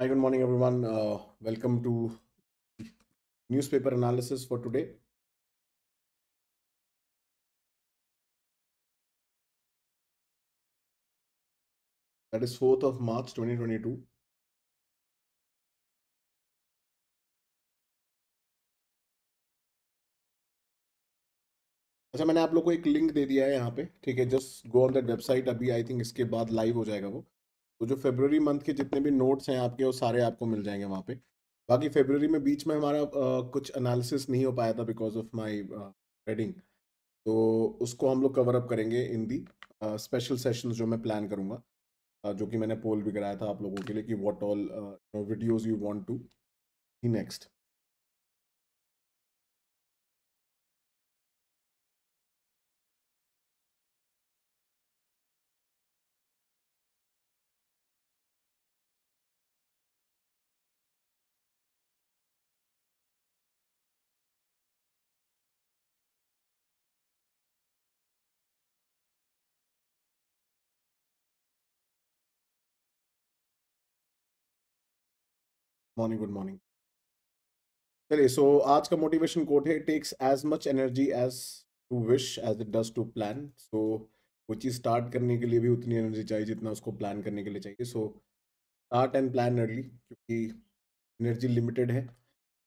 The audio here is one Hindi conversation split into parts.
Hi, good morning, everyone. Uh, welcome to newspaper analysis for today. That is 4th of March 2022. अच्छा मैंने आप लोग को एक लिंक दे दिया है यहाँ पे ठीक है just go on that website अभी आई थिंक इसके बाद लाइव हो जाएगा वो तो जो फेबररी मंथ के जितने भी नोट्स हैं आपके वो सारे आपको मिल जाएंगे वहाँ पे बाकी फेबररी में बीच में हमारा आ, कुछ एनालिसिस नहीं हो पाया था बिकॉज ऑफ माई वेडिंग तो उसको हम लोग कवर अप करेंगे इन दी स्पेशल सेशंस जो मैं प्लान करूँगा uh, जो कि मैंने पोल भी कराया था आप लोगों के लिए कि what all videos you want to next morning good morning चलिए सो आज का मोटिवेशन कोट है takes as much energy as to wish as it does to plan so वो चीज़ स्टार्ट करने के लिए भी उतनी एनर्जी चाहिए जितना उसको प्लान करने के लिए चाहिए so start and plan early क्योंकि एनर्जी लिमिटेड है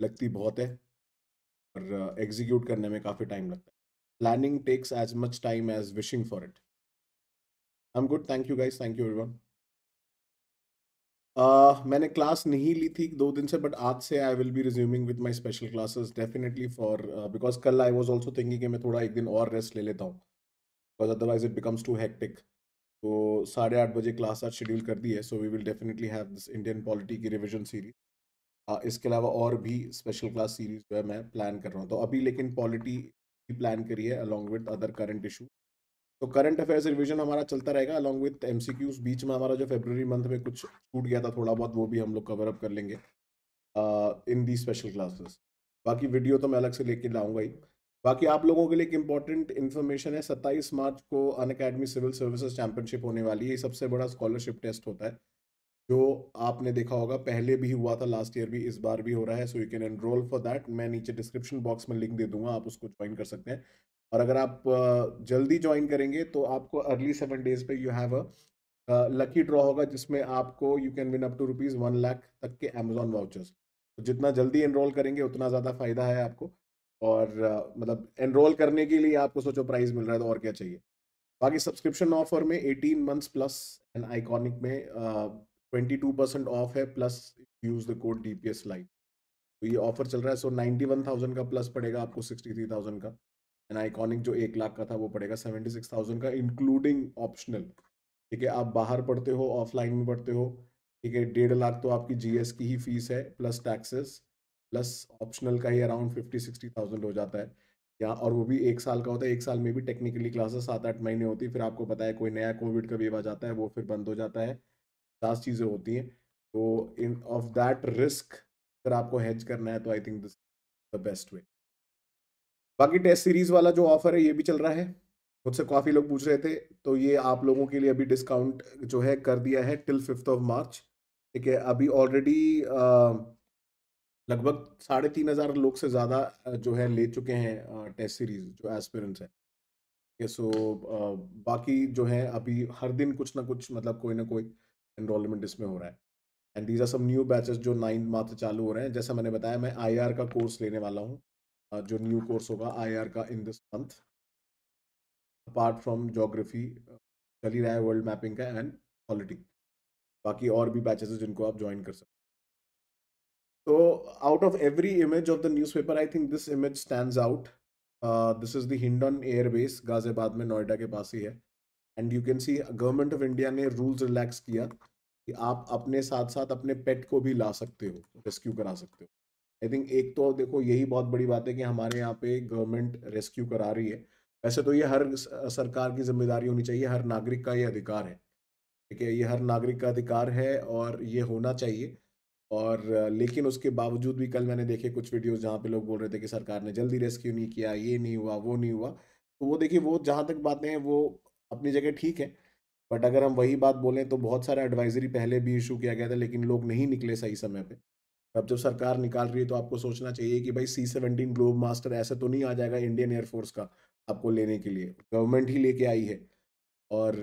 लगती बहुत है और एग्जीक्यूट uh, करने में काफ़ी टाइम लगता है planning takes as much time as wishing for it I am good thank you guys thank you everyone Uh, मैंने क्लास नहीं ली थी दो दिन से बट आज से I will be resuming with my special classes definitely for because कल आई वॉज ऑल्सो थिंकिंग कि मैं थोड़ा एक दिन और रेस्ट ले लेता हूँ because otherwise it becomes too hectic तो साढ़े आठ बजे क्लास आज शेड्यूल कर दी है so we will definitely have this Indian polity की रिविजन सीरीज इसके अलावा और भी स्पेशल क्लास सीरीज जो है मैं प्लान कर रहा हूँ तो अभी लेकिन पॉलिटी प्लान करी है along with other current issue तो करंट अफेयर्स रिविजन हमारा चलता रहेगा अलॉन्ग विथ एम बीच में हमारा जो फेब्रवरी मंथ में कुछ छूट गया था थोड़ा बहुत वो भी हम लोग कवर अप कर लेंगे इन दी स्पेशल क्लासेस बाकी वीडियो तो मैं अलग से लेके लाऊंगा ही बाकी आप लोगों के लिए एक इंपॉर्टेंट इन्फॉर्मेशन है सत्ताईस मार्च को Unacademy civil services championship होने वाली है सबसे बड़ा स्कॉलरशिप टेस्ट होता है जो आपने देखा होगा पहले भी हुआ था लास्ट ईयर भी इस बार भी हो रहा है so you can enroll for that मैं नीचे डिस्क्रिप्शन बॉक्स में लिंक दे दूंगा आप उसको ज्वाइन कर सकते हैं और अगर आप जल्दी ज्वाइन करेंगे तो आपको अर्ली सेवन डेज पे you have a lucky draw होगा जिसमें आपको you can win up to rupees one lakh तक के अमेजोन वाउचर्स तो जितना जल्दी एनरोल करेंगे उतना ज़्यादा फ़ायदा है आपको और मतलब एनरोल करने के लिए आपको सोचो प्राइज़ मिल रहा है तो और क्या चाहिए बाकी सब्सक्रिप्शन ऑफर में eighteen months plus and iconic में ट्वेंटी टू परसेंट ऑफ है plus use the code D P S live तो ये ऑफर चल रहा है सो नाइन्टी वन थाउजेंड का प्लस पड़ेगा आपको सिक्सटी थ्री थाउजेंड का एंड आइकॉनिक जो एक लाख का था वो पड़ेगा सेवेंटी सिक्स थाउजेंड का इंक्लूडिंग ऑप्शनल ठीक है आप बाहर पढ़ते हो ऑफलाइन में पढ़ते हो ठीक है डेढ़ लाख तो आपकी जीएस की ही फीस है प्लस टैक्सेस प्लस ऑप्शनल का ही अराउंड फिफ्टी सिक्सटी थाउजेंड हो जाता है या और वो भी एक साल का होता है एक साल में भी टेक्निकली क्लासेस सात आठ महीने होती है फिर आपको पता है कोई नया कोविड का वेव आ जाता है वो फिर बंद हो जाता है दस चीज़ें होती हैं तो इन ऑफ दैट रिस्क अगर आपको हैज करना है तो I think this the best way बाकी टेस्ट सीरीज वाला जो ऑफर है ये भी चल रहा है मुझसे काफ़ी लोग पूछ रहे थे तो ये आप लोगों के लिए अभी डिस्काउंट जो है कर दिया है टिल फिफ्थ ऑफ मार्च ठीक है अभी ऑलरेडी लगभग साढ़े तीन हज़ार लोग से ज़्यादा जो है ले चुके हैं टेस्ट सीरीज जो एस्पिरेंट्स है ठीक है सो बाकी जो है अभी हर दिन कुछ ना कुछ मतलब कोई ना कोई एनरोलमेंट इसमें हो रहा है and these are some new batches जो नाइन मार्च चालू हो रहे हैं जैसा मैंने बताया मैं आई का कोर्स लेने वाला हूँ जो न्यू कोर्स होगा आईआर का in this month apart from geography चल ही रहा है वर्ल्ड मैपिंग का एंड पॉलिटिक बाकी और भी बैचेस हैं जिनको आप ज्वाइन कर सकते तो out of every image of the newspaper I think this image stand out this is the Hindon airbase Ghaziabad में नोएडा के पास ही है and you can see government of India ने रूल्स रिलैक्स किया कि आप अपने साथ साथ अपने पेट को भी ला सकते हो रेस्क्यू करा सकते हो आई थिंक एक तो देखो यही बहुत बड़ी बात है कि हमारे यहाँ पे गवर्नमेंट रेस्क्यू करा रही है वैसे तो ये हर सरकार की जिम्मेदारी होनी चाहिए हर नागरिक का ये अधिकार है ठीक है ये हर नागरिक का अधिकार है और ये होना चाहिए और लेकिन उसके बावजूद भी कल मैंने देखे कुछ वीडियोस जहाँ पे लोग बोल रहे थे कि सरकार ने जल्दी रेस्क्यू नहीं किया ये नहीं हुआ वो नहीं हुआ तो वो देखिए वो जहाँ तक बातें हैं वो अपनी जगह ठीक है बट अगर हम वही बात बोलें तो बहुत सारा एडवाइजरी पहले भी इशू किया गया था लेकिन लोग नहीं निकले सही समय पर अब जब सरकार निकाल रही है तो आपको सोचना चाहिए कि भाई सी सेवनटीन ग्लोब मास्टर ऐसा तो नहीं आ जाएगा इंडियन एयरफोर्स का आपको लेने के लिए गवर्नमेंट ही लेके आई है और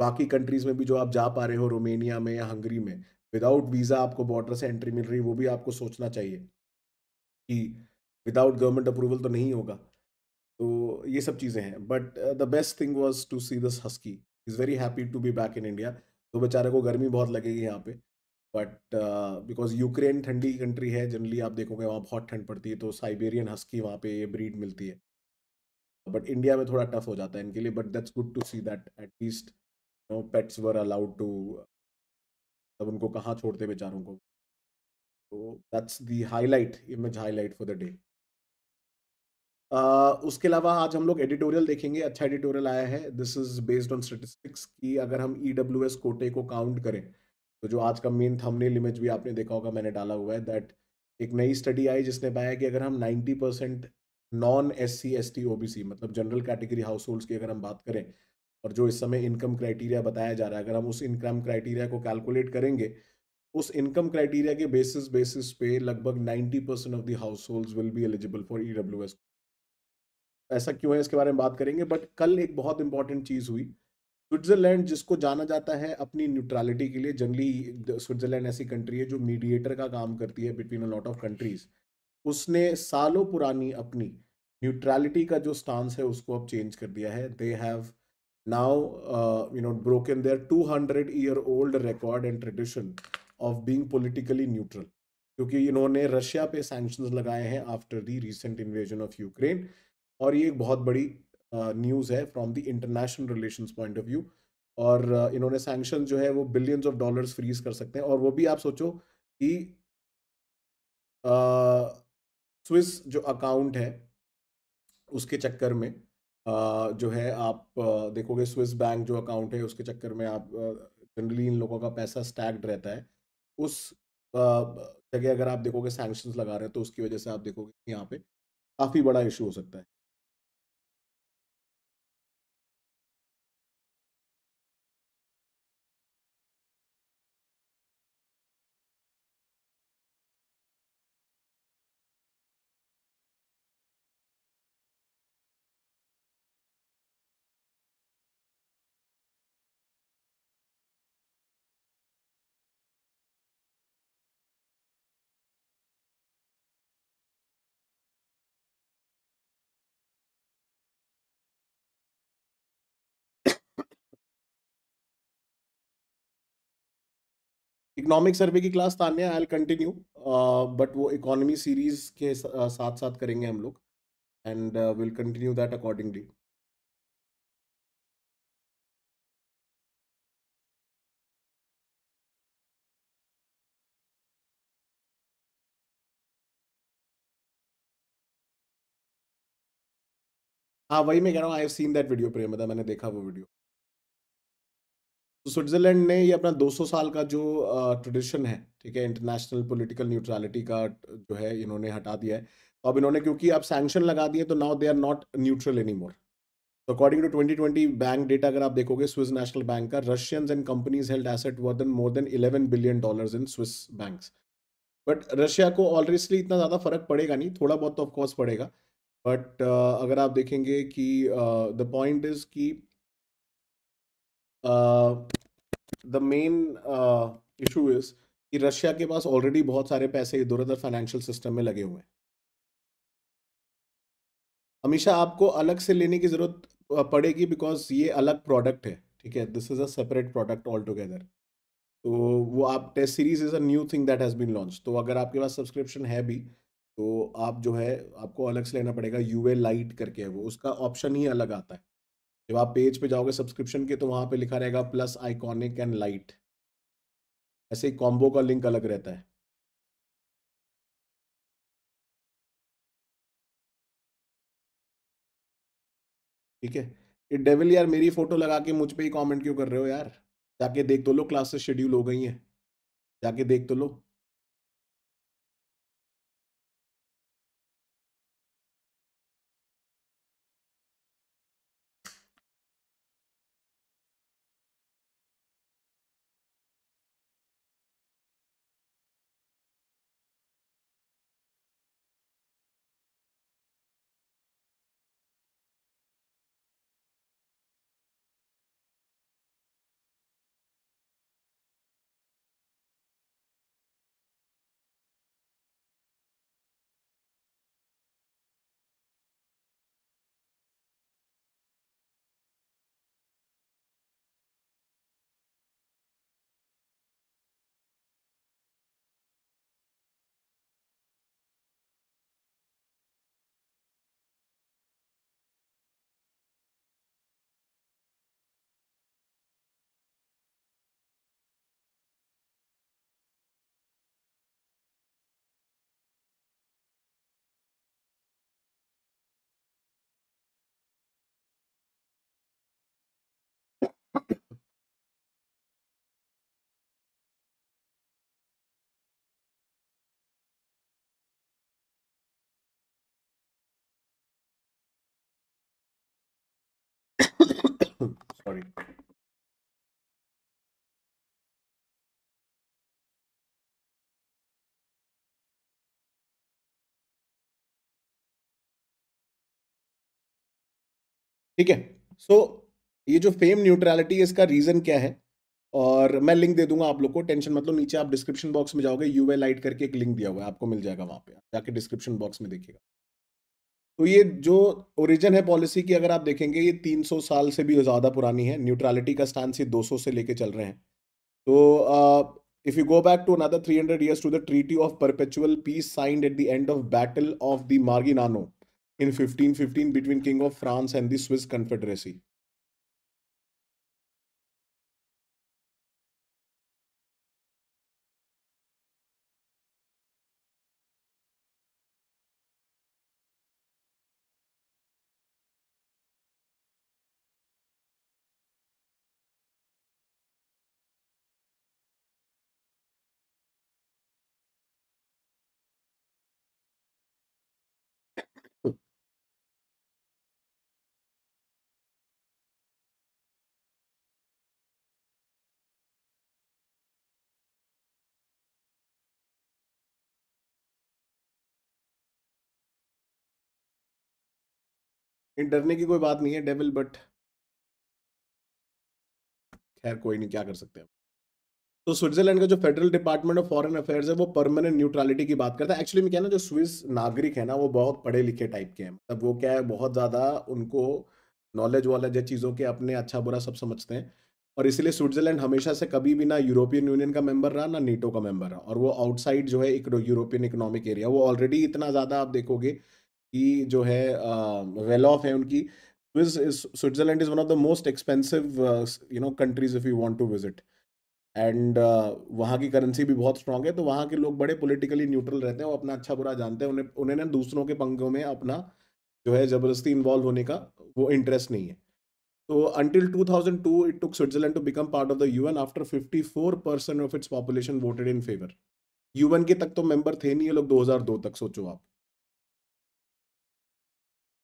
बाकी कंट्रीज़ में भी जो आप जा पा रहे हो रोमेनिया में या हंगरी में विदाउट वीज़ा आपको बॉर्डर से एंट्री मिल रही वो भी आपको सोचना चाहिए कि विदाउट गवर्नमेंट अप्रूवल तो नहीं होगा तो ये सब चीज़ें हैं but the best thing was to see this husky is very happy to be back in India तो बेचारे को गर्मी बहुत लगेगी यहाँ पे बट बिकॉज यूक्रेन ठंडी कंट्री है जनरली आप देखोगे वहाँ बहुत ठंड पड़ती है तो साइबेरियन हस्की वहाँ पे ये ब्रीड मिलती है बट इंडिया में थोड़ा टफ हो जाता है इनके लिए but that's good to see that at least no pets were allowed to तब उनको कहाँ छोड़ते बेचारों को तो that's the highlight image highlight for the day उसके अलावा आज हम लोग एडिटोरियल देखेंगे अच्छा एडिटोरियल आया है this is based on statistics की अगर हम ई e कोटे को काउंट करें तो जो आज का मेन थंबनेल इमेज भी आपने देखा होगा मैंने डाला हुआ है दैट एक नई स्टडी आई जिसने पाया कि अगर हम 90 percent non S C S T O B C मतलब जनरल कैटेगरी हाउस होल्ड्स की अगर हम बात करें और जो इस समय इनकम क्राइटेरिया बताया जा रहा है अगर हम उस इनकम क्राइटेरिया को कैलकुलेट करेंगे उस इनकम क्राइटेरिया के बेसिस बेसिस पे लगभग 90 percent of the household will be eligible for E W S ऐसा क्यों है इसके बारे में बात करेंगे बट कल एक बहुत इंपॉर्टेंट चीज़ हुई स्विट्जरलैंड जिसको जाना जाता है अपनी न्यूट्रलिटी के लिए जनरली स्विट्जरलैंड ऐसी कंट्री है जो मीडिएटर का काम करती है between a lot of countries उसने सालों पुरानी अपनी न्यूट्रलिटी का जो स्टांस है उसको अब चेंज कर दिया है they have now you know broken their two hundred year old record and tradition of being politically neutral क्योंकि इन्होंने रशिया पे सैंक्शन लगाए हैं after the recent invasion of Ukraine और ये एक बहुत बड़ी न्यूज़ uh, है from the international relation point of view और uh, इन्होंने सैंक्शन जो है वो बिलियंस ऑफ डॉलर्स फ्रीज कर सकते हैं और वो भी आप सोचो कि स्विस uh, जो अकाउंट है उसके चक्कर में आ, जो है आप आ, देखोगे स्विस बैंक जो अकाउंट है उसके चक्कर में आप जनरली इन लोगों का पैसा स्टैक्ड रहता है उस जगह अगर आप देखोगे सैंक्शंस लगा रहे हैं तो उसकी वजह से आप देखोगे यहाँ पे काफ़ी बड़ा इशू हो सकता है इकोनॉमिक सर्वे की class Tanya I'll continue but वो इकोनॉमी सीरीज के uh, साथ साथ करेंगे हम लोग and will continue that accordingly हाँ वही मैं कह रहा हूँ I have seen that video Premda मैंने देखा वो वीडियो तो स्विट्ज़रलैंड ने ये अपना 200 साल का जो ट्रेडिशन है ठीक है इंटरनेशनल पॉलिटिकल न्यूट्रलिटी का जो है इन्होंने हटा दिया है तो अब इन्होंने क्योंकि अब सैंक्शन लगा दिए तो now they are not neutral any more तो according to twenty twenty bank data अगर आप देखोगे स्विस नेशनल बैंक का Russians and companies held asset worth more than eleven billion dollars in Swiss banks but Russia को ऑलरेसली इतना ज़्यादा फर्क पड़ेगा नहीं थोड़ा बहुत तो ऑफकोर्स पड़ेगा बट uh, अगर आप देखेंगे कि the point is uh, the main issue is कि रशिया के पास ऑलरेडी बहुत सारे पैसे इधर उधर फाइनेंशियल सिस्टम में लगे हुए हैं हमेशा आपको अलग से लेने की ज़रूरत पड़ेगी बिकॉज ये अलग प्रोडक्ट है ठीक है this is a separate product all together तो वो आप test series is a new thing that has been launch तो अगर आपके पास सब्सक्रिप्शन है भी तो आप जो है आपको अलग से लेना पड़ेगा यू ए लाइट करके है वो उसका ऑप्शन ही अलग आता है जब आप पेज पे जाओगे सब्सक्रिप्शन के तो वहां पे लिखा रहेगा प्लस आइकॉनिक एंड लाइट ऐसे ही कॉम्बो का लिंक अलग रहता है ठीक है ये डेविल यार मेरी फोटो लगा के मुझ पे ही कमेंट क्यों कर रहे हो यार जाके देख तो लो क्लासेस शेड्यूल हो गई हैं जाके देख तो लो sorry ठीक है सो ये जो फेम न्यूट्रलिटी है इसका रीज़न क्या है और मैं लिंक दे दूंगा आप लोग को टेंशन मतलब नीचे आप डिस्क्रिप्शन बॉक्स में जाओगे यूवे लाइट करके एक लिंक दिया हुआ है आपको मिल जाएगा वहां पे जाके डिस्क्रिप्शन बॉक्स में देखिएगा तो ये जो ओरिजिन है पॉलिसी की अगर आप देखेंगे ये 300 साल से भी ज़्यादा पुरानी है न्यूट्रलिटी का स्टैंड ये 200 से लेके चल रहे हैं तो if you go back to another 300 hundred years to the treaty of perpetual peace signed at the end of battle of the Marignano in 1515 between king of France and the Swiss confederacy डरने की कोई बात नहीं है डेविल बट खैर कोई नहीं क्या कर सकते हैं तो स्विट्जरलैंड का जो federal department of foreign affairs है वो परमानेंट न्यूट्रलिटी की बात करता है एक्चुअली में क्या ना जो स्विस नागरिक है ना वो बहुत पढ़े लिखे टाइप के हैं मतलब वो क्या है बहुत ज़्यादा उनको नॉलेज वॉलेज या चीज़ों के अपने अच्छा बुरा सब समझते हैं और इसलिए स्विट्जरलैंड हमेशा से कभी भी ना यूरोपियन यूनियन का मेंबर रहा ना नीटो का मेंबर रहा और वो आउटसाइड जो है एक यूरोपियन इकोनॉमिक एरिया वो ऑलरेडी इतना ज़्यादा आप देखोगे की जो है वेल ऑफ है उनकी Switzerland is one of the most expensive you know countries if you want to visit and वहाँ की करेंसी भी बहुत स्ट्रांग है तो वहाँ के लोग बड़े पोलिटिकली न्यूट्रल रहते हैं वो अपना अच्छा बुरा जानते हैं उन्हें उन्हें ना दूसरों के पंखों में अपना जो है ज़बरदस्ती इन्वॉल्व होने का वो इंटरेस्ट नहीं है तो until 2002 it took Switzerland to become part of the U N after fifty four percent of its population voted in favour U N के तक तो मेम्बर थे नहीं ये लोग दो हज़ार दो तक सोचो आप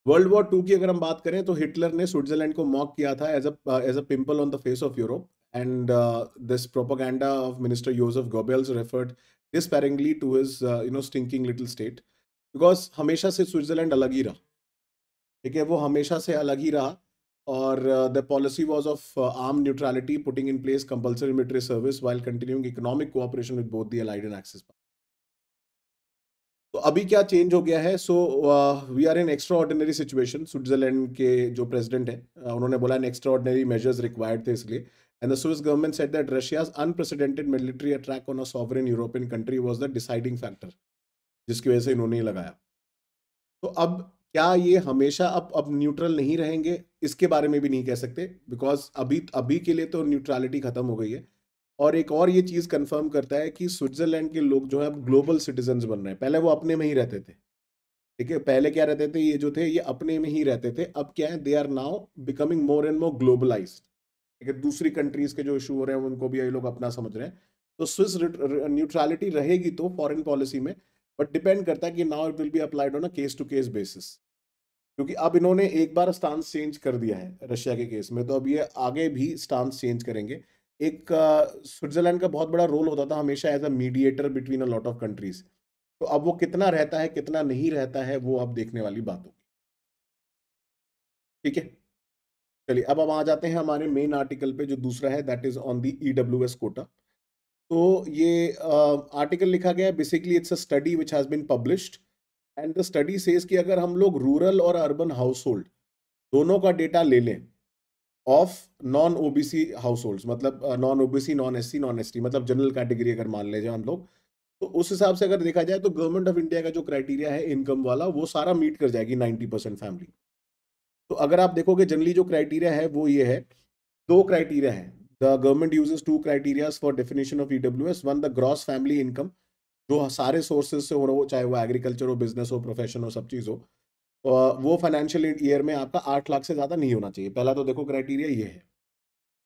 वर्ल्ड वॉर टू की अगर हम बात करें तो हिटलर ने स्विट्जरलैंड को मॉक किया था as a as a pimple on the face of Europe and this propaganda of minister Joseph Goebbels referred disparagingly to to his uh, you know stinking little हमेशा से स्विट्जरलैंड अलग ही रहा ठीक है वो हमेशा से अलग ही रहा और the policy was of arm neutrality putting in place compulsory military service while continuing economic cooperation with both the allied and axis तो अभी क्या चेंज हो गया है so we are in extraordinary situation Switzerland के जो प्रेसिडेंट हैं uh, उन्होंने बोला in extraordinary measures required थे इसलिए and the Swiss government set that Russia's unprecedented military attack on a sovereign European country was the deciding factor जिसकी वजह से इन्होंने लगाया तो अब क्या ये हमेशा अब अब न्यूट्रल नहीं रहेंगे इसके बारे में भी नहीं कह सकते बिकॉज अभी अभी के लिए तो न्यूट्रलिटी खत्म हो गई है और एक और ये चीज़ कंफर्म करता है कि स्विट्जरलैंड के लोग जो है अब ग्लोबल सिटीजन्स बन रहे हैं पहले वो अपने में ही रहते थे ठीक है पहले क्या रहते थे ये जो थे ये अपने में ही रहते थे अब क्या है they are now becoming more and more globalise ठीक है दूसरी कंट्रीज के जो इशू हो रहे हैं उनको भी ये लोग अपना समझ रहे हैं तो स्विस न्यूट्रलिटी रहेगी तो फॉरेन पॉलिसी में बट डिपेंड करता है कि now it will be applied on a case to case basis क्योंकि अब इन्होंने एक बार स्टांस चेंज कर दिया है रशिया के केस में तो अब ये आगे भी स्टांस चेंज करेंगे एक स्विट्जरलैंड का बहुत बड़ा रोल होता था हमेशा as a mediator between a lot of countries तो अब वो कितना रहता है कितना नहीं रहता है वो अब देखने वाली बात होगी ठीक है चलिए अब अब आ जाते हैं हमारे मेन आर्टिकल पे जो दूसरा है that is on the E W S quota तो ये आर्टिकल uh, लिखा गया है basically it's a study which has been published and the study says कि अगर हम लोग रूरल और अर्बन हाउस होल्ड दोनों का डेटा ले लें of non OBC household मतलब non OBC non SC non T मतलब जनरल कैटेगरी अगर मान ले जाए हम लोग तो उस हिसाब से अगर देखा जाए तो गवर्नमेंट ऑफ इंडिया का जो क्राइटेरिया है इनकम वाला वो सारा मीट कर जाएगी नाइन्टी परसेंट फैमिली तो अगर आप देखोगे जनरली जो क्राइटेरिया है वो ये है दो क्राइटेरिया है the government uses two criteria for definition of E W S one the gross family income जो सारे सोर्सेज से हो रहा हो चाहे वो एग्रीकल्चर हो बिजनेस हो प्रोफेशन हो सब चीज़ हो वो फाइनेंशियल ईयर में आपका आठ लाख से ज़्यादा नहीं होना चाहिए पहला तो देखो क्राइटेरिया ये है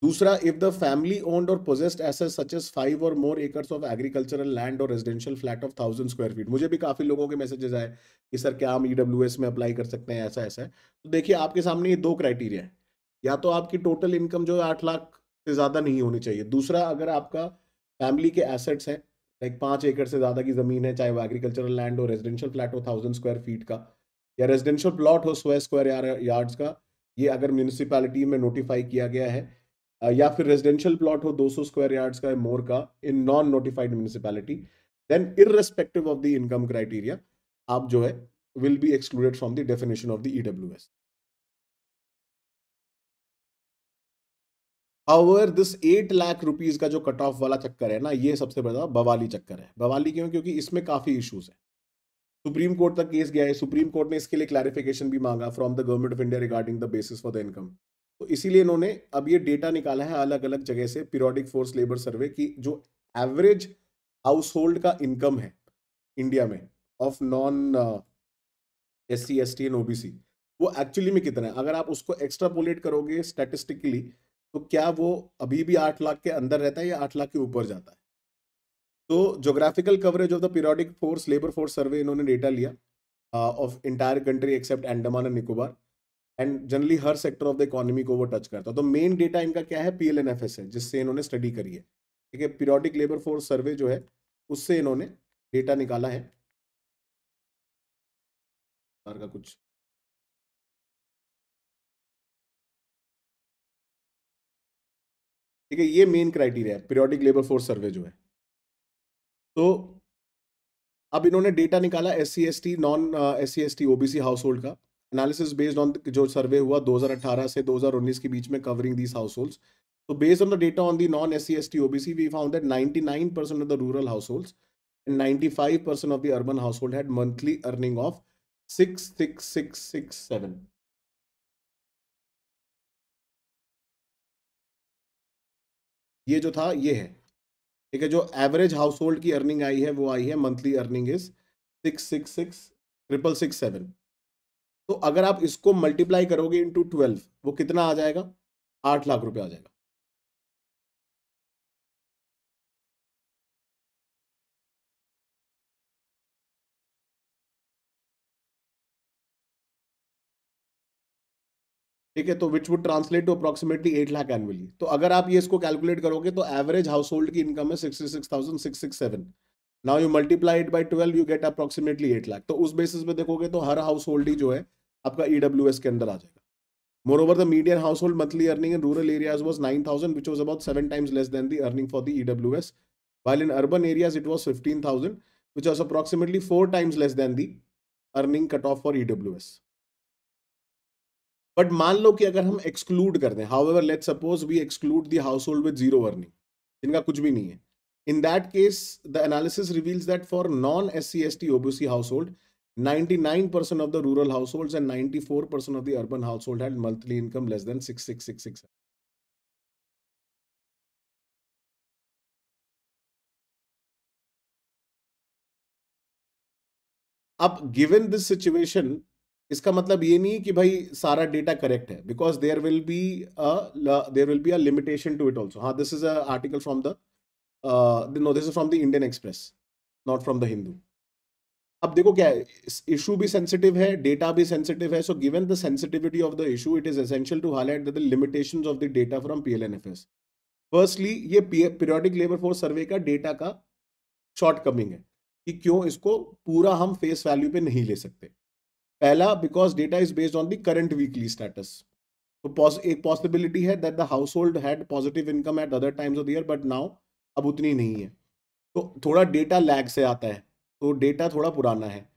दूसरा इफ द फैमिली ओन्ड और possessed as such as five और more acres of agricultural land और residential flat of thousand square feet मुझे भी काफ़ी लोगों के मैसेजेस आए कि सर क्या हम ई e में अप्लाई कर सकते हैं ऐसा ऐसा है तो देखिए आपके सामने ये दो क्राइटेरिया है या तो आपकी टोटल इनकम जो है आठ लाख से ज़्यादा नहीं होनी चाहिए दूसरा अगर आपका फैमिली के एसेट्स हैं लाइक पाँच एकड़ से ज़्यादा की ज़मीन है चाहे वो एग्रीकल्चरल लैंड हो रेजिडेंशियल फ्लैट हो थाउजेंड स्क्वायर फीट का या रेजिडेंशियल प्लॉट हो सौ स्क्वायर यार्ड्स का ये अगर म्यूनिसपालिटी में नोटिफाई किया गया है या फिर रेजिडेंशियल प्लॉट हो 200 स्क्वायर यार्ड्स का मोर का in non notified municipality then irrespective of the income criteria आप जो है will be excluded from the definition of the E W S however this eight lakh rupees का जो कट ऑफ वाला चक्कर है ना ये सबसे बड़ा बवाली चक्कर है बवाली क्यों क्योंकि इसमें काफी इश्यूज है सुप्रीम कोर्ट तक केस गया है सुप्रीम कोर्ट ने इसके लिए क्लैरिफिकेशन भी मांगा from the government of India regarding the basis for the income तो इसीलिए इन्होंने अब ये डेटा निकाला है अलग अलग जगह से पीरियोडिक फोर्स लेबर सर्वे की जो एवरेज हाउस होल्ड का इनकम है इंडिया में of non S C S T and OBC वो एक्चुअली में कितना है अगर आप उसको एक्स्ट्रापोलेट करोगे स्टेटिस्टिकली तो क्या वो अभी भी आठ लाख के अंदर रहता है या आठ लाख के ऊपर जाता है तो geographical coverage of the periodic force labour force survey इन्होंने डेटा लिया of entire country except Andaman and Nicobar and generally हर सेक्टर ऑफ द इकोनॉमी को वो टच करता है तो मेन डेटा इनका क्या है P L N F S है जिससे इन्होंने स्टडी करी है ठीक है पीरियडिक लेबर फोर्स सर्वे जो है उससे इन्होंने डेटा निकाला है का कुछ ठीक है ये मेन क्राइटेरिया है पीरियडिक लेबर फोर्स सर्वे जो है तो अब इन्होंने डेटा निकाला S C S T non S C S T O B C household का एनालिसिस बेस्ड ऑन जो सर्वे हुआ 2018 से 2019 के बीच में कवरिंग दीज हाउस होल्ड्स तो based on the data on the non S C S T O B C we found that 99 percent of the rural households and five percent of the urban household had monthly earning of six six six six seven ये जो था ये है ठीक है जो एवरेज हाउस होल्ड की अर्निंग आई है वो आई है monthly earning is six six six triple six seven तो अगर आप इसको मल्टीप्लाई करोगे इंटू ट्वेल्व वो कितना आ जाएगा आठ लाख रुपए आ जाएगा ठीक है तो which would translate to approximately eight lakh annually तो अगर आप ये इसको कैलकुलेट करोगे तो एवरेज हाउस होल्ड की इनकम है sixty six thousand six six seven now you multiply it by twelve you get approximately eight lakh तो उस बेसिस पे देखोगे तो हर हाउस होल्ड ही जो है आपका ई डब्ल्यू एस के अंदर आ जाएगा more over the median household monthly earning in rural areas was nine thousand which was about seven times less than the earning for the E W S while in urban areas it was fifteen thousand which was approximately four times less four the earning cut off for E W S but मान लो कि अगर हम एक्सक्लूड कर दें however let suppose we exclude the household with zero earning जिनका कुछ भी नहीं है in that case the analysis reveals that for non S C S T OBC household ninety nine percent of the rural household and ninety four percent of the urban household had monthly income less than six six six six अब गिवन दिस सिचुएशन इसका मतलब ये नहीं कि भाई सारा डेटा करेक्ट है because there will B there will be a limitation to it also हाँ this is a article from the no this is from the Indian Express not from the Hindu अब देखो क्या है इशू भी सेंसिटिव है डेटा भी सेंसिटिव है so given the sensitivity of the issue it is essential to highlight the limitations of the data from PLNFS firstly ये पीरियोडिक लेबर फोर्स सर्वे का डेटा का शॉर्टकमिंग है कि क्यों इसको पूरा हम फेस वैल्यू पे नहीं ले सकते पहला because data is based on the current weekly status तो एक पॉसिबिलिटी है that the household had positive income at other times of year but now अब उतनी नहीं है तो थोड़ा डेटा लैग से आता है तो डेटा थोड़ा पुराना है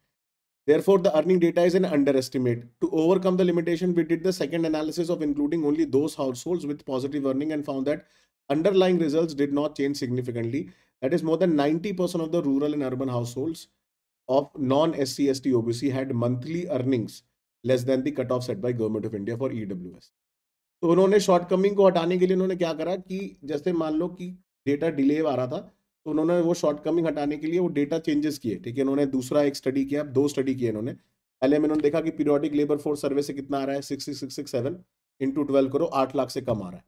therefore the earning data is an underestimate to overcome the limitation we did the second analysis of including only those households with positive earning and found that underlying results did not change significantly that is more than 90% of the rural and urban households of non-SC, ST, OBC had monthly earnings less than the cutoff set by government of India for EWS. तो उन्होंने शॉर्टकमिंग को हटाने के लिए उन्होंने क्या करा कि जैसे मान लो कि डेटा डिले आ रहा था तो उन्होंने वो शॉर्टकमिंग हटाने के लिए वो डेटा चेंजेस किए ठीक है उन्होंने दूसरा एक स्टडी किया दो स्टडी किए उन्होंने पहले में उन्होंने देखा कि पीरियोडिक लेबर फोर्स सर्वे से कितना आ रहा है six six six seven into twelve करो आठ लाख से कम आ रहा है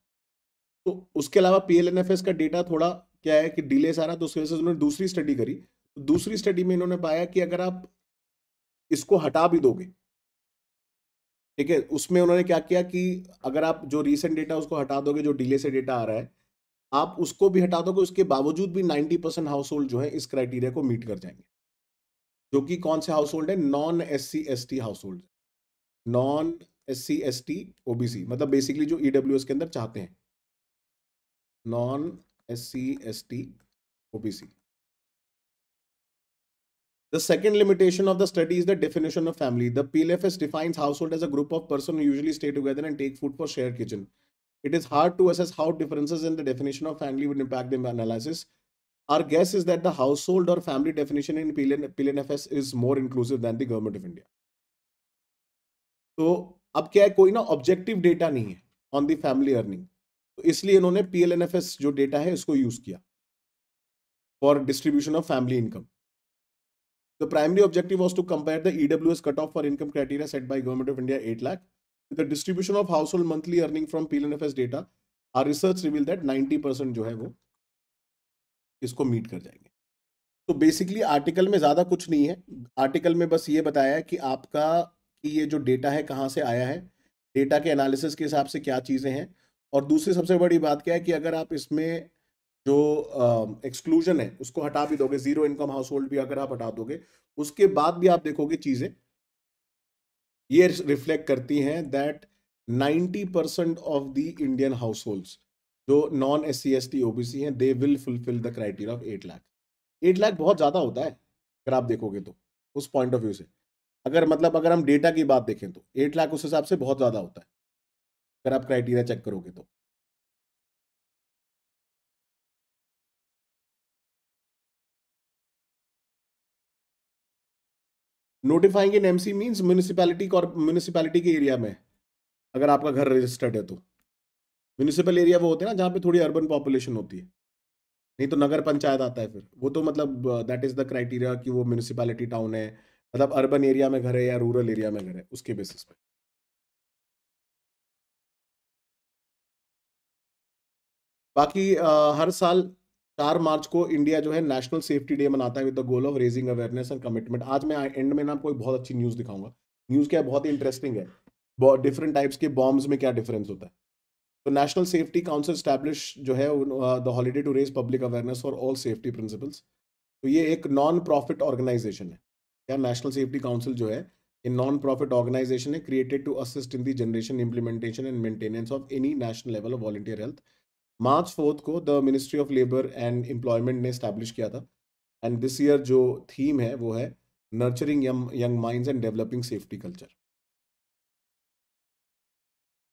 तो उसके अलावा पी का डेटा थोड़ा क्या है कि डिले से आ रहा है तो उस वजह से उन्होंने दूसरी स्टडी करी दूसरी स्टडी में इन्होंने पाया कि अगर आप इसको हटा भी दोगे ठीक है उसमें उन्होंने क्या किया कि अगर आप जो रिसेंट डेटा उसको हटा दोगे जो डिले से डेटा आ रहा है आप उसको भी हटा दोगे उसके बावजूद भी 90 परसेंट हाउस होल्ड जो है इस क्राइटेरिया को मीट कर जाएंगे जो कि कौन से हाउस होल्ड है non S C S T household non S C S T O B C मतलब बेसिकली जो ई डब्ल्यू एस के अंदर चाहते हैं non S C S T O B C The second limitation of the study is the definition of family. The PLFS defines household as a group of persons who usually stay together and take food for shared kitchen. It is hard to assess how differences in the definition of family would impact the analysis. Our guess is that the household or family definition in PLNFS is more inclusive than the government of India. So, अब क्या है कोई ना ऑब्जेक्टिव डेटा नहीं है ऑन दी फैमिली अर्निंग तो इसलिए इन्होंने पीएलएनएफएस जो डेटा है इसको यूज किया for distribution of family income The primary objective was to compare the EWS cutoff for income criteria set by Government of India 8 lakh with the distribution of household monthly earning from PLNFS data. Our research revealed that 90% जो है वो इसको meet कर जाएंगे तो basically article में ज़्यादा कुछ नहीं है Article में बस ये बताया कि आपका कि ये जो data है कहाँ से आया है data के analysis के हिसाब से क्या चीज़ें हैं और दूसरी सबसे बड़ी बात क्या है कि अगर आप इसमें जो एक्सक्लूजन है उसको हटा भी दोगे जीरो इनकम हाउस होल्ड भी अगर आप हटा दोगे उसके बाद भी आप देखोगे चीज़ें ये रिफ्लेक्ट करती हैं that 90 percent of the Indian households जो non S C S T O B C हैं they will fulfil the criteria of eight lakh eight lakh बहुत ज़्यादा होता है अगर आप देखोगे तो उस पॉइंट ऑफ व्यू से अगर मतलब अगर हम डेटा की बात देखें तो एट लाख उस हिसाब से बहुत ज़्यादा होता है अगर आप क्राइटेरिया चेक करोगे तो notifying in MC means municipality municipality के एरिया में अगर आपका घर रजिस्टर्ड है तो म्यूनिसिपल एरिया वो होते हैं ना जहाँ पे थोड़ी अर्बन पॉपुलेशन होती है नहीं तो नगर पंचायत आता है फिर वो तो मतलब दैट इज़ द क्राइटेरिया कि वो म्यूनिसिपैलिटी टाउन है मतलब अर्बन एरिया में घर है या रूरल एरिया में घर है उसके बेसिस पे बाकी आ, हर साल चार मार्च को इंडिया जो है नेशनल सेफ्टी डे मनाता है with the goal of raising awareness and commitment आज मैं एंड में ना आपको एक बहुत अच्छी न्यूज़ दिखाऊंगा न्यूज़ क्या है बहुत ही इंटरेस्टिंग है डिफरेंट टाइप्स के बॉम्ब्स में क्या डिफरेंस होता है तो नेशनल सेफ्टी काउंसिल स्टैब्लिश जो है the holiday to raise public awareness for all safety principles तो ये एक नॉन प्रॉफिट ऑर्गेनाइजेशन है क्या नेशनल सेफ्टी काउंसिल जो है ये नॉन प्रॉफिट ऑर्गेनाइजेशन है created to assist in the generation implementation and maintenance of any national level of volunteer health March fourth को the ministry of labour and employment ने इस्टेब्लिश किया था एंड दिस ईयर जो थीम है वो है nurturing young mind and developing safety culture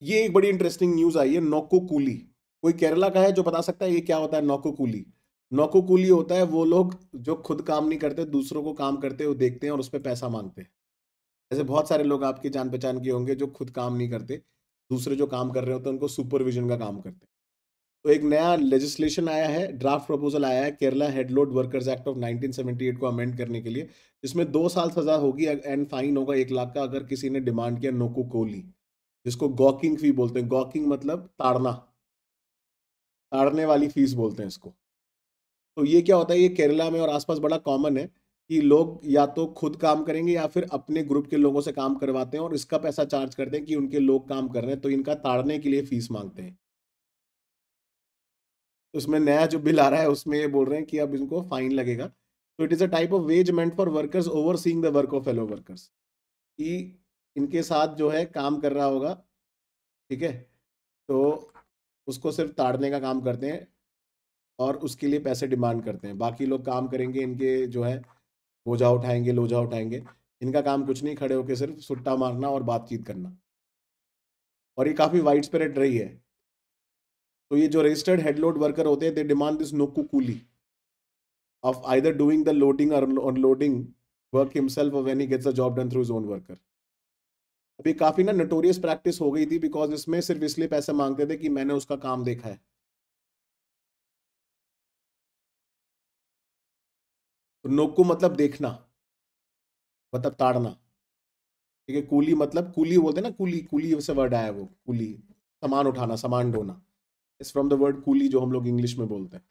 ये एक बड़ी इंटरेस्टिंग न्यूज़ आई है नोको कूली कोई केरला का है जो बता सकता है ये क्या होता है नोको कूली नोको कूली होता है वो लोग जो खुद काम नहीं करते दूसरों को काम करते हुए देखते हैं और उस पर पैसा मांगते हैं ऐसे बहुत सारे लोग आपकी जान पहचान के होंगे जो खुद काम नहीं करते दूसरे जो काम कर रहे होते हैं उनको सुपरविजन का काम करते तो एक नया लेजिस्लेशन आया है ड्राफ्ट प्रपोजल आया है Kerala headload workers act of 1978 को अमेंड करने के लिए जिसमें दो साल सजा होगी एंड फाइन होगा एक लाख का अगर किसी ने डिमांड किया नोको कोली जिसको गॉकिंग फी बोलते हैं गॉकिंग मतलब ताड़ना ताड़ने वाली फीस बोलते हैं इसको तो ये क्या होता है ये केरला में और आसपास बड़ा कॉमन है कि लोग या तो खुद काम करेंगे या फिर अपने ग्रुप के लोगों से काम करवाते हैं और इसका पैसा चार्ज करते हैं कि उनके लोग काम कर रहे हैं तो इनका ताड़ने के लिए फीस मांगते हैं उसमें नया जो बिल आ रहा है उसमें ये बोल रहे हैं कि अब इनको फाइन लगेगा तो it is a type of wage meant for workers overseeing the work of fellow workers कि इनके साथ जो है काम कर रहा होगा ठीक है तो उसको सिर्फ ताड़ने का काम करते हैं और उसके लिए पैसे डिमांड करते हैं बाकी लोग काम करेंगे इनके जो है बोझा उठाएंगे लोझा उठाएंगे इनका काम कुछ नहीं खड़े होकर सिर्फ सुट्टा मारना और बातचीत करना और ये काफ़ी वाइड स्प्रेड रही है तो ये जो रजिस्टर्ड हेडलोड वर्कर होते हैं they demand this nokku kooli of either doing the loading और अनलोडिंग वर्क हिमसेल्फ और when he gets a job done through his own worker अभी काफ़ी ना नटोरियस प्रैक्टिस हो गई थी बिकॉज इसमें सिर्फ इसलिए पैसे मांगते थे कि मैंने उसका काम देखा है तो नोकू मतलब देखना मतलब ताड़ना ठीक है कूली मतलब कूली बोलते हैं ना कूली कूली से वर्ड आया वो कूली सामान उठाना सामान ढोना is from the word kooli जो हम लोग इंग्लिश में बोलते हैं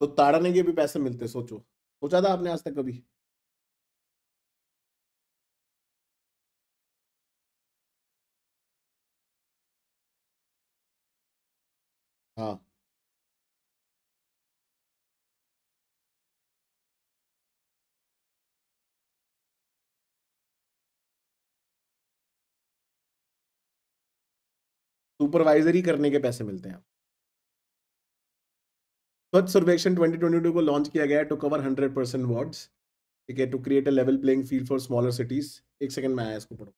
तो ताड़ने के भी पैसे मिलते सोचो सोचा था आपने आज तक कभी सुपरवाइजरी करने के पैसे मिलते हैं स्वच्छ सर्वेक्षण 2022 को लॉन्च किया गया टू कवर 100 परसेंट वार्ड्स ठीक है to create a level playing field for smaller cities एक सेकंड में आया इसको पढ़ो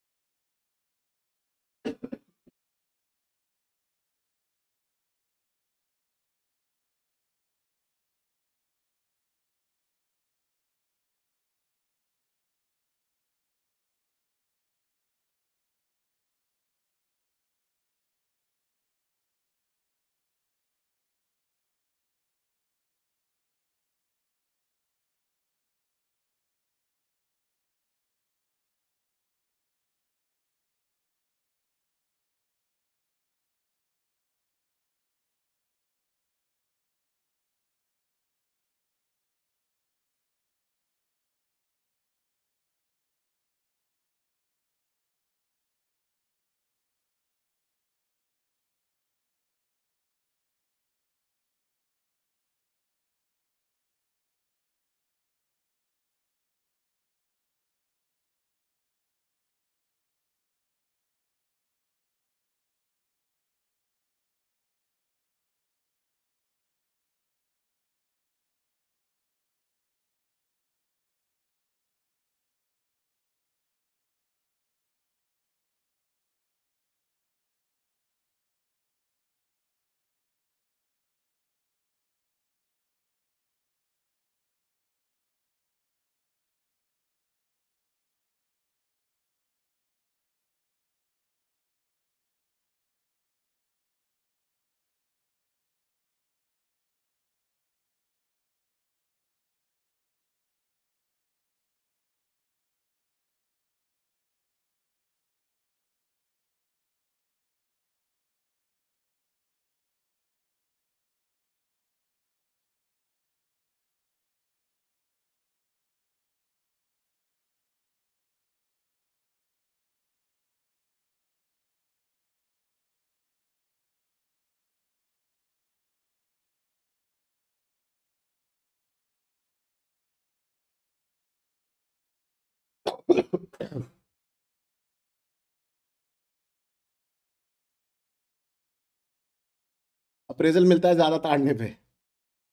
अप्रेजल मिलता है ज़्यादा ताड़ने पे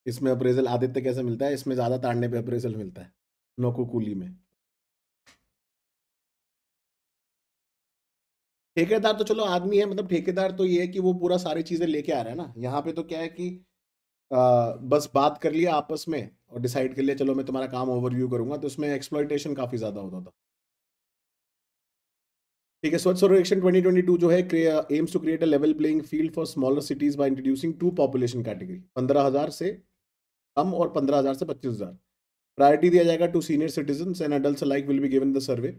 इसमें अप्रेजल आदित्य कैसे मिलता है इसमें ज़्यादा ताड़ने पे अप्रेजल मिलता है नौकुकूली में ठेकेदार तो चलो आदमी है मतलब ठेकेदार तो ये है कि वो पूरा सारी चीज़ें लेके आ रहा है ना यहाँ पे तो क्या है कि आ, बस बात कर लिया आपस में और डिसाइड कर लिया चलो मैं तुम्हारा काम ओवरव्यू करूंगा तो उसमें एक्सप्लॉयटेशन काफ़ी ज़्यादा होता था ठीक है स्वच्छ सर्वेक्षण 2022 जो है aims to create a level playing field for smaller cities by introducing two population category हजार से कम और पंद्रह हजार से पच्चीस हजार प्रायोरिटी दिया जाएगा to senior citizen and adult like will be given the survey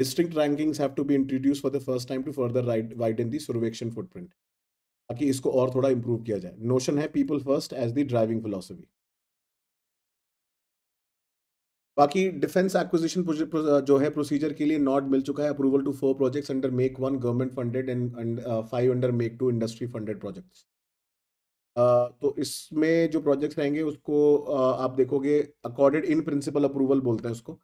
district rankings have to be introduce for the first time to further in the Survekshan footprint ताकि इसको और थोड़ा इंप्रूव किया जाए नोशन है people first as the driving philosophy बाकी डिफेंस एक्विजिशन जो है प्रोसीजर के लिए नॉट मिल चुका है approval to four projects under make one government funded and five under make two industry funded projects तो इसमें जो प्रोजेक्ट्स रहेंगे उसको uh, आप देखोगे अकॉर्डेड इन प्रिंसिपल अप्रूवल बोलते हैं उसको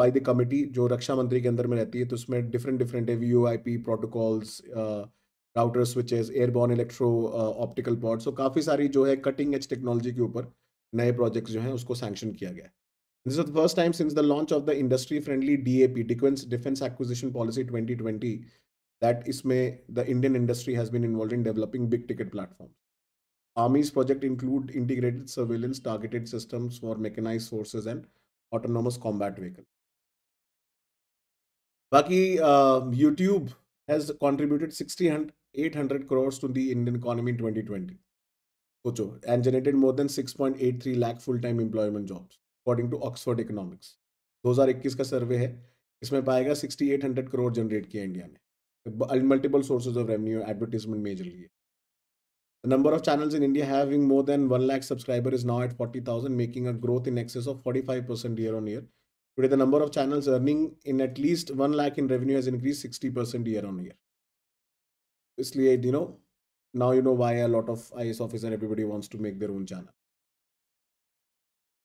बाय द कमिटी जो रक्षा मंत्री के अंदर में रहती है तो उसमें डिफरेंट डिफरेंट है V I P protocols router switches airborne electro optical pod so तो काफ़ी सारी जो है कटिंग एच टेक्नोलॉजी के ऊपर नए प्रोजेक्ट्स जो हैं उसको सैंक्शन किया गया है This is the first time since the launch of the industry-friendly DAP (Defense Defense Acquisition Policy 2020) that isme the Indian industry has been involved in developing big-ticket platforms. Army's project include integrated surveillance targeted systems for mechanized forces and autonomous combat vehicles. Baki, uh, YouTube has contributed 6,800 crores to the Indian economy in 2020 and generated more than 6.83 lakh full-time employment jobs. According to Oxford Economics 2021 का सर्वे है इसमें पाएगा हंड्रेड करोड़ जनरेट किया इंडिया ने multiple sources of revenue advertisement लिए number of channels in India having more than one lakh subscriber is now at forty thousand making a growth in excess of forty five percent year on year today the number of channels earning in at least one lakh in revenue has increase sixty percent year on year इसलिए you know you know why why lot of I S office and everybody wants to make their own channel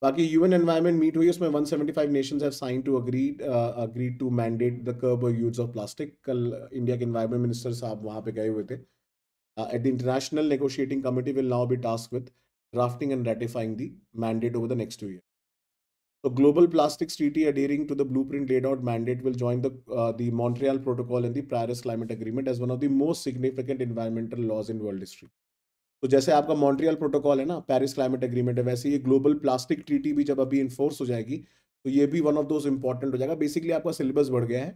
बाकी यूएन एनवायरमेंट मीट हुई उसमें 175 nations have sign to agree agree to mandate the curb use of plastic कल इंडिया के एनवायरमेंट मिनिस्टर साहब वहां पे गए हुए थे at the international negotiating committee will now be task with drafting and ratifying the mandate over the next two year तो global plastic treaty adhering to the blueprint laid out mandate will join the Montreal protocol and the Paris climate agreement as one of the most significant environmental laws in world history तो जैसे आपका मॉन्ट्रियल प्रोटोकॉल है ना पेरिस क्लाइमेट एग्रीमेंट है वैसे ये ग्लोबल प्लास्टिक ट्रीटी भी जब अभी इन्फोर्स हो जाएगी तो ये भी वन ऑफ दोज इंपॉर्टेंट हो जाएगा बेसिकली आपका सिलेबस बढ़ गया है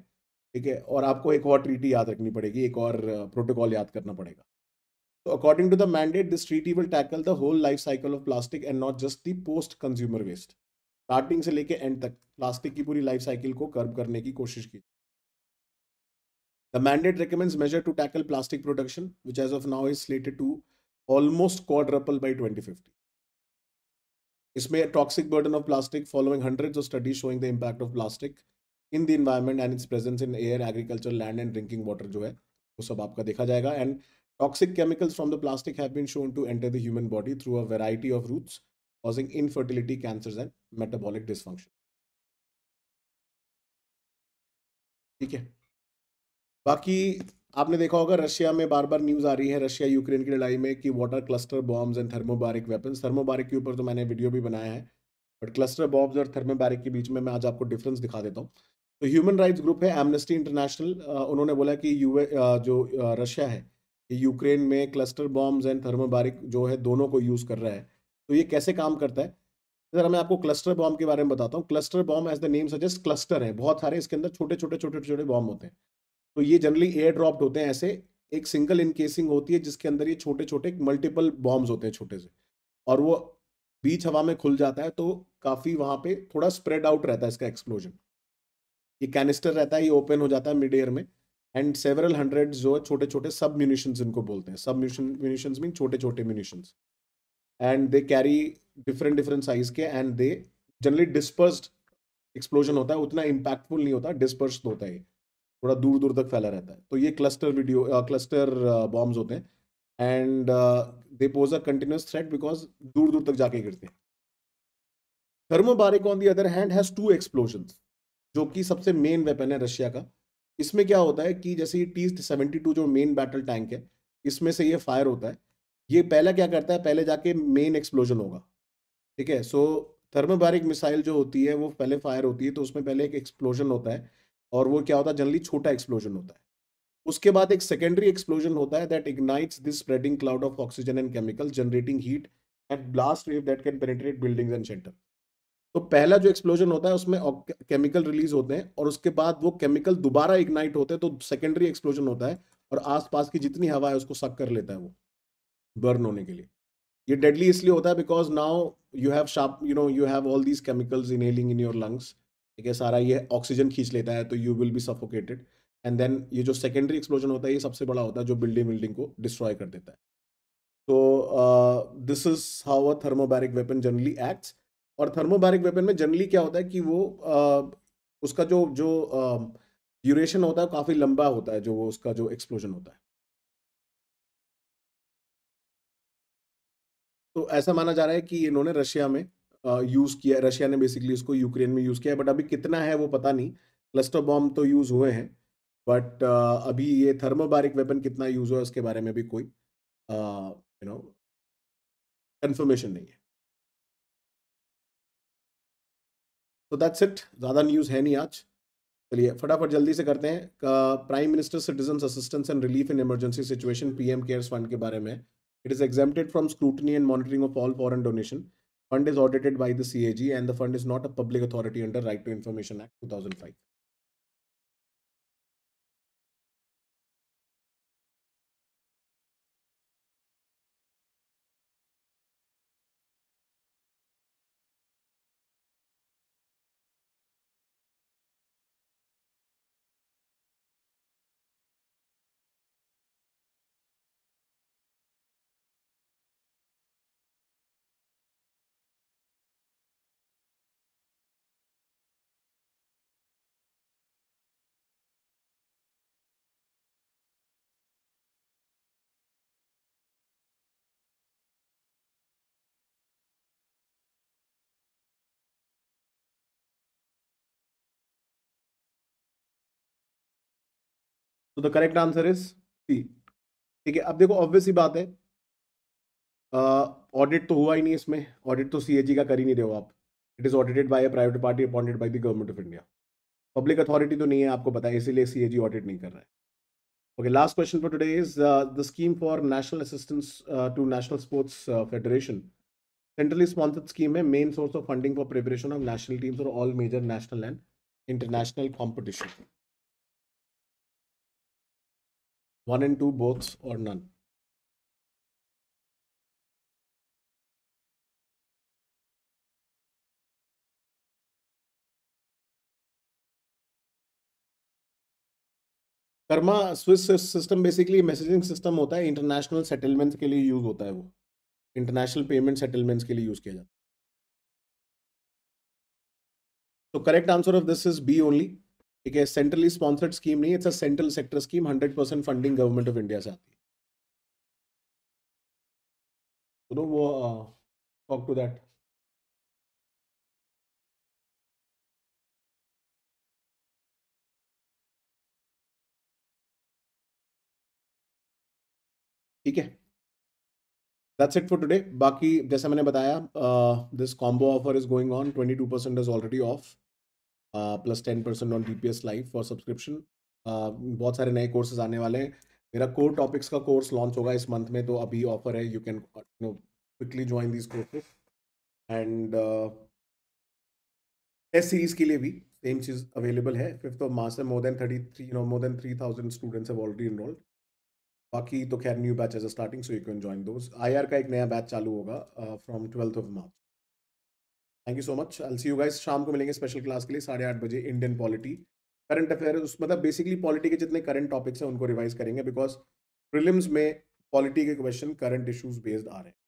ठीक है और आपको एक और ट्रीटी याद रखनी पड़ेगी एक और प्रोटोकॉल याद करना पड़ेगा तो according to the mandate this treaty will tackle the whole life cycle of plastic and not just the post consumer waste starting से लेके एंड तक प्लास्टिक की पूरी लाइफ साइकिल को कर्व करने की कोशिश की the mandate recommends measure to tackle plastic production which as of now is related to almost quadruple by twenty fifty इसमें toxic burden of plastic following hundred of studies showing the impact of plastic in the environment and its presence in air agriculture land and drinking water जो है वो सब आपका देखा जाएगा and toxic chemicals from the plastic have been shown to enter the human body through a variety of routes causing infertility cancer and metabolic dysfunction ठीक है बाकी आपने देखा होगा रशिया में बार बार न्यूज़ आ रही है रशिया यूक्रेन की लड़ाई में कि water cluster bombs and thermobaric weapons thermobaric के ऊपर तो मैंने वीडियो भी बनाया है बट क्लस्टर बॉम्ब्स और थर्मोबारिक के बीच में मैं आज आपको डिफरेंस दिखा देता हूँ तो ह्यूमन राइट्स ग्रुप है एमनेस्टी इंटरनेशनल उन्होंने बोला कि यू जो रशिया है यूक्रेन में क्लस्टर बॉम्ब्स एंड थर्मोबारिक जो है दोनों को यूज़ कर रहा है तो ये कैसे काम करता है ज़रा मैं आपको क्लस्टर बॉम्ब के बारे में बताता हूँ cluster bomb as the name suggest cluster है बहुत सारे इसके अंदर छोटे छोटे छोटे छोटे बॉम्ब होते हैं तो ये जनरली एयर ड्रॉप्ड होते हैं ऐसे एक सिंगल इनकेसिंग होती है जिसके अंदर ये छोटे छोटे मल्टीपल बॉम्ब होते हैं छोटे से और वो बीच हवा में खुल जाता है तो काफ़ी वहाँ पे थोड़ा स्प्रेड आउट रहता है इसका एक्सप्लोजन ये कैनिस्टर रहता है ये ओपन हो जाता है मिड एयर में एंड सेवरल हंड्रेड जो है छोटे छोटे सब म्यूनिशन इनको बोलते हैं सब म्यूनिशन मीन छोटे छोटे munition and they carry different different size के and they generally disperse explosion होता है उतना इम्पैक्टफुल नहीं होता डिस्पर्स होता है थोड़ा दूर दूर तक फैला रहता है तो ये क्लस्टर वीडियो क्लस्टर बॉम्ब्स होते हैं and they pose a continuous threat because दूर दूर तक जाके गिरते हैं thermobaric on the other hand has two explosion जो कि सबसे मेन वेपन है रशिया का इसमें क्या होता है कि जैसे ये टी सेवेंटी टू जो मेन बैटल टैंक है इसमें से ये फायर होता है ये पहला क्या करता है पहले जाके मेन एक्सप्लोजन होगा ठीक है सो थर्मोबारिक मिसाइल जो होती है वो पहले फायर होती है तो उसमें पहले एक एक्सप्लोजन होता है और वो क्या होता है जनरली छोटा एक्सप्लोजन होता है उसके बाद एक सेकेंडरी एक्सप्लोजन होता है that ignites this spreading cloud of oxygen and chemical generating heat and blast wave that can penetrate buildings and shelter तो पहला जो एक्सप्लोजन होता है उसमें केमिकल रिलीज होते हैं और उसके बाद वो केमिकल दोबारा इग्नाइट होते हैं तो सेकेंडरी एक्सप्लोजन होता है और आसपास की जितनी हवा है उसको सक कर लेता है वो बर्न होने के लिए ये डेडली इसलिए होता है because now you have sharp you know you have all these chemicals inhaling in your lungs ठीक है सारा ये ऑक्सीजन खींच लेता है तो you will be suffocated and then ये जो सेकेंडरी एक्सप्लोजन होता है ये सबसे बड़ा होता है जो बिल्डिंग विल्डिंग को डिस्ट्रॉय कर देता है तो this is how a thermobaric weapon generally acts और थर्मोबैरिक वेपन में जनरली क्या होता है कि वो uh, उसका जो जो ड्यूरेशन um, uh, होता है काफ़ी लंबा होता है जो वो उसका जो एक्सप्लोजन होता है तो ऐसा माना जा रहा है कि इन्होंने रशिया में यूज़ किया रशिया ने बेसिकली उसको यूक्रेन में यूज़ किया है बट अभी कितना है वो पता नहीं क्लस्टर बॉम्ब तो यूज़ हुए हैं बट अभी ये थर्मोबारिक वेपन कितना यूज़ हुआ उसके बारे में भी कोई यू नो कन्फर्मेशन नहीं है तो दैट्स इट ज़्यादा न्यूज़ है नहीं आज चलिए फटाफट जल्दी से करते हैं prime minister citizen assistance and relief in emergency situation PM CARES fund के बारे में it is exempted from scrutiny and monitoring of all foreign donation Fund is audited by the CAG and the fund is not a public authority under Right to Information Act 2005. तो the correct answer is C ठीक है अब देखो ऑब्वियस ही बात है ऑडिट uh, तो हुआ ही नहीं इसमें ऑडिट तो सी का कर ही नहीं रहे हो आप it is audited by a private party appointed by the government of India public authority तो नहीं है आपको पता है इसीलिए सी ऑडिट नहीं कर रहा है okay last question for today is the scheme for national assistance to national sports federation centrally sponsored scheme है main source of funding for preparation of national teams और all major national and international competition one and two both और नन कर्मा Swiss system basically messaging system होता है इंटरनेशनल सेटलमेंट्स के लिए यूज़ होता है वो इंटरनेशनल पेमेंट सेटलमेंट्स के लिए यूज़ किया जाता है तो correct answer of this is B only ठीक है सेंट्रली स्पॉन्सर्ड स्कीम नहीं it's a central sector scheme hundred percent funding government of India से आती है तो वो टॉक टू दैट ठीक है दैट्स इट फॉर टुडे बाकी जैसा मैंने बताया this combo offer is going on twenty two percent is already off plus ten percent on D P S live for subscription बहुत सारे नए कोर्सेज आने वाले हैं मेरा कोर टॉपिक्स का कोर्स लॉन्च होगा इस मंथ में तो अभी ऑफर है you can know quickly join this courses and test series के लिए भी सेम चीज़ अवेलेबल है फिफ्थ ऑफ मार्च से more then thirty three no more than three thousand students have already enrolled बाकी तो खैर new batch as a starting so you can join those I R का एक नया बैच चालू होगा from twelfth of March thank you so much I'll see you guys शाम को मिलेंगे स्पेशल क्लास के लिए साढ़े आठ बजे इंडियन पॉलिटी करंट अफेयर उस मतलब बेसिकली पॉलिटी के जितने करंट टॉपिक्स हैं उनको रिवाइज करेंगे बिकॉज प्रिलिम्स में पॉलिटी के क्वेश्चन करंट इश्यूज बेस्ड आ रहे हैं